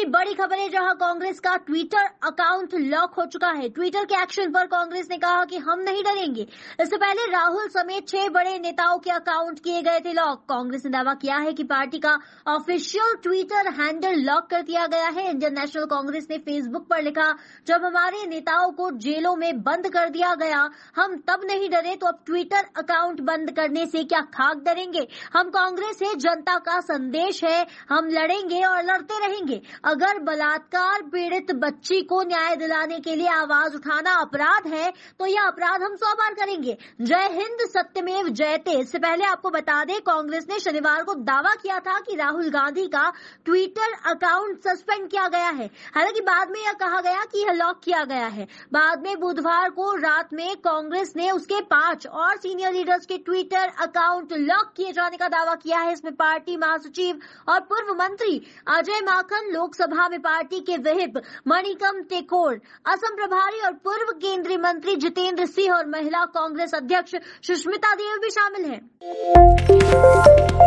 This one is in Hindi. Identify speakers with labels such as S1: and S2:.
S1: की बड़ी खबर है जहां कांग्रेस का ट्विटर अकाउंट लॉक हो चुका है ट्विटर के एक्शन पर कांग्रेस ने कहा कि हम नहीं डरेंगे इससे पहले राहुल समेत छह बड़े नेताओं के अकाउंट किए गए थे लॉक कांग्रेस ने दावा किया है कि पार्टी का ऑफिशियल ट्विटर हैंडल लॉक कर दिया गया है इंडियन नेशनल कांग्रेस ने फेसबुक पर लिखा जब हमारे नेताओं को जेलों में बंद कर दिया गया हम तब नहीं डरे तो अब ट्विटर अकाउंट बंद करने से क्या खाक डरेंगे हम कांग्रेस है जनता का संदेश है हम लड़ेंगे और लड़ते रहेंगे अगर बलात्कार पीड़ित बच्ची को न्याय दिलाने के लिए आवाज उठाना अपराध है तो यह अपराध हम सौ बार करेंगे जय हिंद सत्यमेव जयते इससे पहले आपको बता दें कांग्रेस ने शनिवार को दावा किया था कि राहुल गांधी का ट्विटर अकाउंट सस्पेंड किया गया है हालांकि बाद में यह कहा गया कि यह लॉक किया गया है बाद में बुधवार को रात में कांग्रेस ने उसके पांच और सीनियर लीडर्स के ट्विटर अकाउंट लॉक किए जाने का दावा किया है इसमें पार्टी महासचिव और पूर्व मंत्री अजय माखन लोकसभा लोकसभा में पार्टी के विहिप मणिकम तेकोर असम प्रभारी और पूर्व केंद्रीय मंत्री जितेंद्र सिंह और महिला कांग्रेस अध्यक्ष सुष्मिता देव भी शामिल हैं